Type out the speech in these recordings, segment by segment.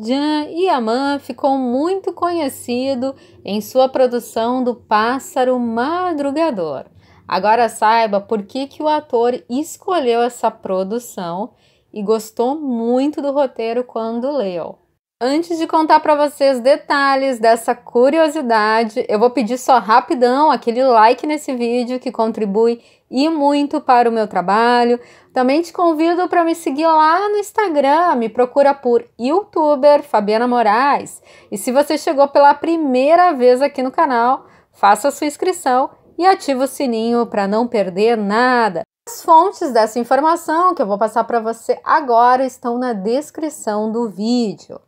Jean Yaman ficou muito conhecido em sua produção do Pássaro Madrugador. Agora saiba por que, que o ator escolheu essa produção e gostou muito do roteiro quando leu. Antes de contar para vocês detalhes dessa curiosidade, eu vou pedir só rapidão aquele like nesse vídeo que contribui e muito para o meu trabalho. Também te convido para me seguir lá no Instagram, me procura por youtuber Fabiana Moraes. E se você chegou pela primeira vez aqui no canal, faça sua inscrição e ative o sininho para não perder nada. As fontes dessa informação que eu vou passar para você agora estão na descrição do vídeo.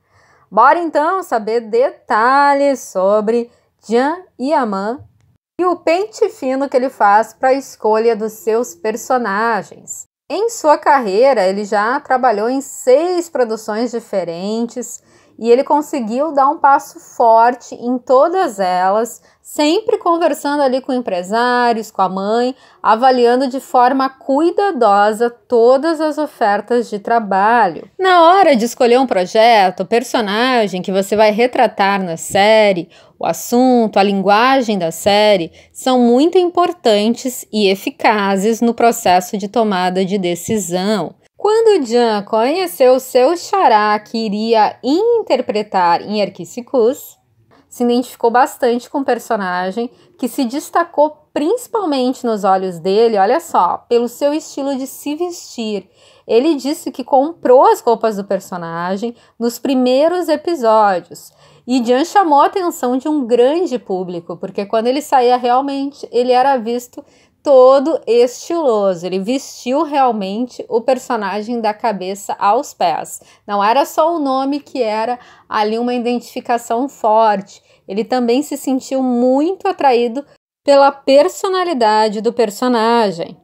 Bora então saber detalhes sobre Jean Yaman e o pente fino que ele faz para a escolha dos seus personagens. Em sua carreira, ele já trabalhou em seis produções diferentes, e ele conseguiu dar um passo forte em todas elas, sempre conversando ali com empresários, com a mãe, avaliando de forma cuidadosa todas as ofertas de trabalho. Na hora de escolher um projeto, o personagem que você vai retratar na série, o assunto, a linguagem da série são muito importantes e eficazes no processo de tomada de decisão. Quando Jean conheceu seu xará que iria interpretar em Arquisicus, se identificou bastante com o personagem, que se destacou principalmente nos olhos dele, olha só, pelo seu estilo de se vestir. Ele disse que comprou as roupas do personagem nos primeiros episódios. E Jean chamou a atenção de um grande público, porque quando ele saía realmente, ele era visto todo estiloso. Ele vestiu realmente o personagem da cabeça aos pés. Não era só o nome que era ali uma identificação forte. Ele também se sentiu muito atraído pela personalidade do personagem.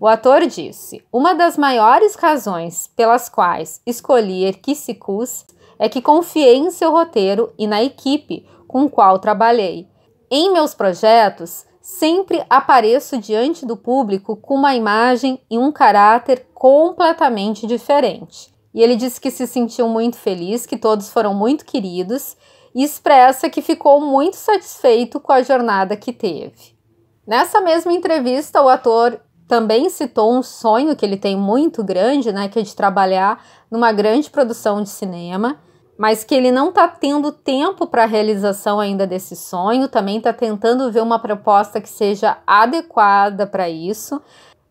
O ator disse: Uma das maiores razões pelas quais escolhi Erkisikus é que confiei em seu roteiro e na equipe com qual trabalhei. Em meus projetos, sempre apareço diante do público com uma imagem e um caráter completamente diferente. E ele disse que se sentiu muito feliz, que todos foram muito queridos e expressa que ficou muito satisfeito com a jornada que teve. Nessa mesma entrevista, o ator também citou um sonho que ele tem muito grande, né, que é de trabalhar numa grande produção de cinema mas que ele não está tendo tempo para a realização ainda desse sonho, também está tentando ver uma proposta que seja adequada para isso.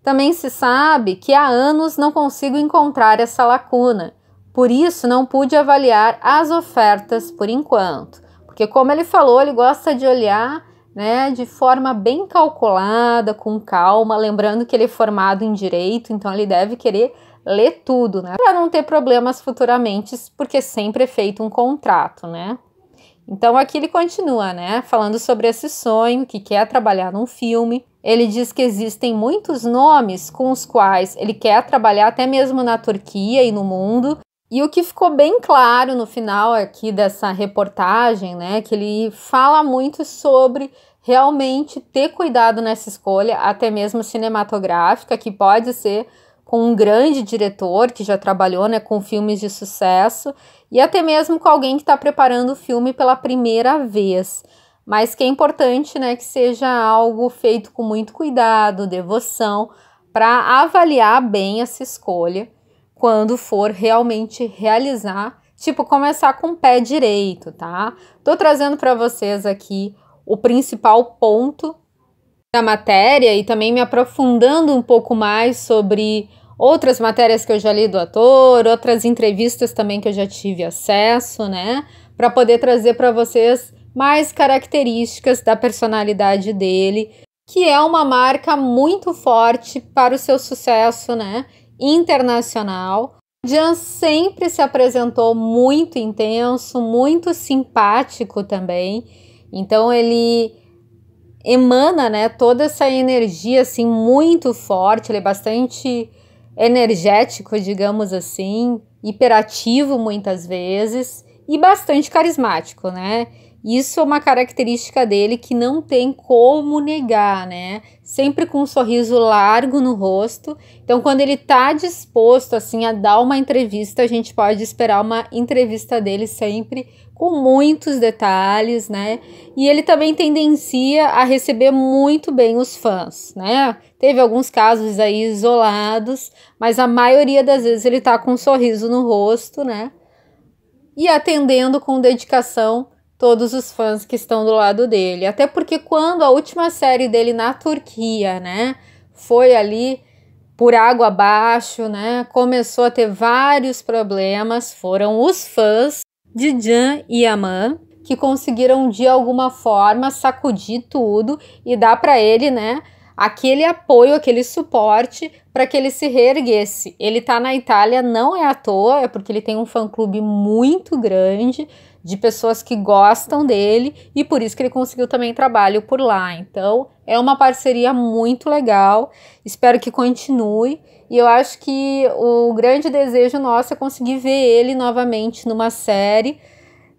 Também se sabe que há anos não consigo encontrar essa lacuna, por isso não pude avaliar as ofertas por enquanto, porque, como ele falou, ele gosta de olhar né, de forma bem calculada, com calma, lembrando que ele é formado em direito, então ele deve querer ler tudo, né, para não ter problemas futuramente, porque sempre é feito um contrato, né? Então aqui ele continua, né, falando sobre esse sonho que quer trabalhar num filme. Ele diz que existem muitos nomes com os quais ele quer trabalhar até mesmo na Turquia e no mundo, e o que ficou bem claro no final aqui dessa reportagem, né, que ele fala muito sobre realmente ter cuidado nessa escolha, até mesmo cinematográfica, que pode ser com um grande diretor que já trabalhou né, com filmes de sucesso e até mesmo com alguém que está preparando o filme pela primeira vez. Mas que é importante né, que seja algo feito com muito cuidado, devoção, para avaliar bem essa escolha quando for realmente realizar, tipo começar com o pé direito, tá? Tô trazendo para vocês aqui o principal ponto da matéria e também me aprofundando um pouco mais sobre outras matérias que eu já li do ator, outras entrevistas também que eu já tive acesso, né? Para poder trazer para vocês mais características da personalidade dele, que é uma marca muito forte para o seu sucesso, né? internacional. Jan sempre se apresentou muito intenso, muito simpático também. Então ele emana, né, toda essa energia assim muito forte, ele é bastante energético, digamos assim, hiperativo muitas vezes e bastante carismático, né? Isso é uma característica dele que não tem como negar, né? Sempre com um sorriso largo no rosto. Então, quando ele tá disposto assim a dar uma entrevista, a gente pode esperar uma entrevista dele sempre com muitos detalhes, né? E ele também tendencia a receber muito bem os fãs, né? Teve alguns casos aí isolados, mas a maioria das vezes ele tá com um sorriso no rosto, né? E atendendo com dedicação todos os fãs que estão do lado dele. Até porque quando a última série dele na Turquia, né, foi ali por água abaixo, né, começou a ter vários problemas, foram os fãs de Jan e Aman que conseguiram de alguma forma sacudir tudo e dar para ele, né, aquele apoio, aquele suporte para que ele se reerguesse. Ele está na Itália não é à toa, é porque ele tem um fã-clube muito grande de pessoas que gostam dele e por isso que ele conseguiu também trabalho por lá. Então, é uma parceria muito legal. Espero que continue e eu acho que o grande desejo nosso é conseguir ver ele novamente numa série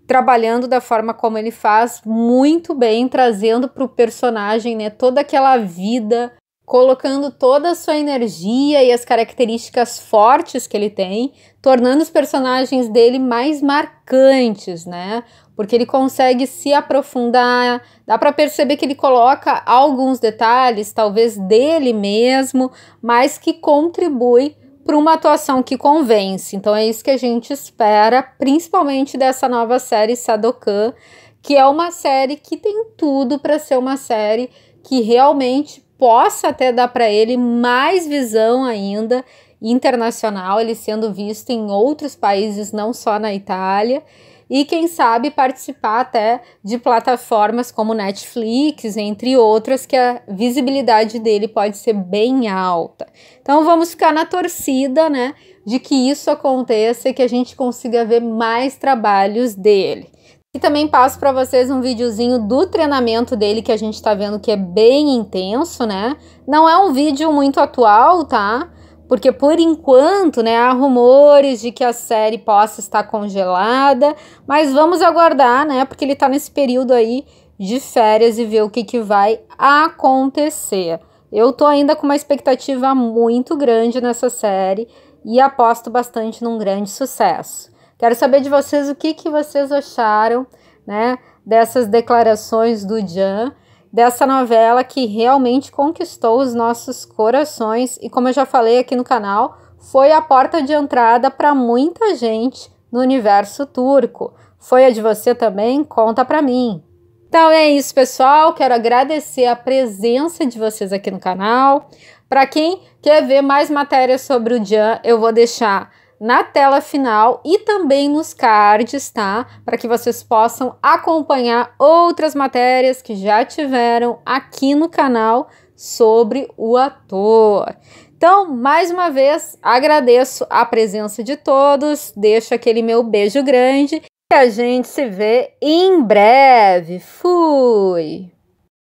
trabalhando da forma como ele faz, muito bem, trazendo para o personagem né, toda aquela vida, colocando toda a sua energia e as características fortes que ele tem, tornando os personagens dele mais marcantes, né? Porque ele consegue se aprofundar, dá para perceber que ele coloca alguns detalhes, talvez dele mesmo, mas que contribui para uma atuação que convence. Então é isso que a gente espera, principalmente dessa nova série Sadokan, que é uma série que tem tudo para ser uma série que realmente possa até dar para ele mais visão ainda internacional, ele sendo visto em outros países, não só na Itália e quem sabe participar até de plataformas como Netflix, entre outras, que a visibilidade dele pode ser bem alta. Então vamos ficar na torcida, né, de que isso aconteça e que a gente consiga ver mais trabalhos dele. E também passo para vocês um videozinho do treinamento dele que a gente está vendo que é bem intenso, né? Não é um vídeo muito atual, tá? porque por enquanto, né, há rumores de que a série possa estar congelada, mas vamos aguardar, né, porque ele está nesse período aí de férias e ver o que, que vai acontecer. Eu tô ainda com uma expectativa muito grande nessa série e aposto bastante num grande sucesso. Quero saber de vocês o que, que vocês acharam, né, dessas declarações do Jan dessa novela que realmente conquistou os nossos corações e, como eu já falei aqui no canal, foi a porta de entrada para muita gente no universo turco. Foi a de você também? Conta para mim. Então é isso, pessoal. Quero agradecer a presença de vocês aqui no canal. Para quem quer ver mais matérias sobre o Jan, eu vou deixar na tela final e também nos cards, tá? Para que vocês possam acompanhar outras matérias que já tiveram aqui no canal sobre o ator. Então, mais uma vez, agradeço a presença de todos, deixo aquele meu beijo grande e a gente se vê em breve. Fui!